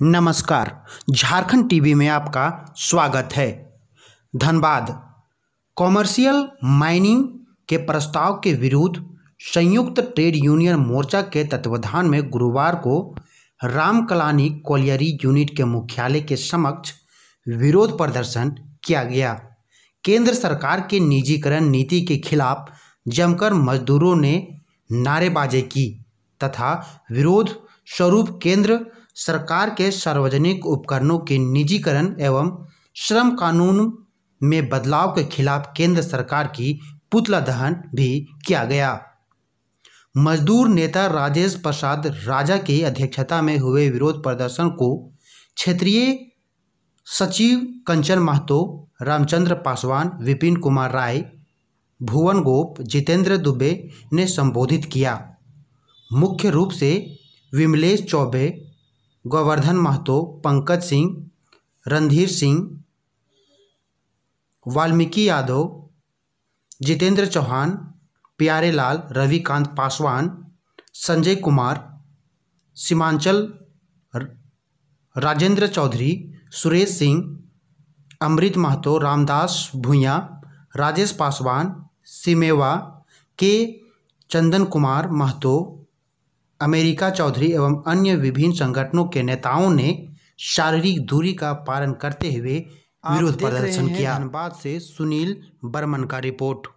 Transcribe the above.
नमस्कार झारखंड टीवी में आपका स्वागत है धनबाद कॉमर्शियल माइनिंग के प्रस्ताव के विरुद्ध संयुक्त ट्रेड यूनियन मोर्चा के तत्वाधान में गुरुवार को रामकलानी कोलियरी यूनिट के मुख्यालय के समक्ष विरोध प्रदर्शन किया गया केंद्र सरकार के निजीकरण नीति के खिलाफ जमकर मजदूरों ने नारेबाजी की तथा विरोध स्वरूप केंद्र सरकार के सार्वजनिक उपकरणों के निजीकरण एवं श्रम कानून में बदलाव के खिलाफ केंद्र सरकार की पुतला दहन भी किया गया मजदूर नेता राजेश प्रसाद राजा की अध्यक्षता में हुए विरोध प्रदर्शन को क्षेत्रीय सचिव कंचन महतो रामचंद्र पासवान विपिन कुमार राय भुवन गोप जितेंद्र दुबे ने संबोधित किया मुख्य रूप से विमलेश चौबे गोवर्धन महतो पंकज सिंह रणधीर सिंह वाल्मीकि यादव जितेंद्र चौहान प्यारे लाल रविकांत पासवान संजय कुमार सीमांचल राजेंद्र चौधरी सुरेश सिंह अमृत महतो रामदास भूया राजेश पासवान सिमेवा के चंदन कुमार महतो अमेरिका चौधरी एवं अन्य विभिन्न संगठनों के नेताओं ने शारीरिक दूरी का पालन करते हुए विरोध प्रदर्शन किया धनबाद से सुनील बर्मन का रिपोर्ट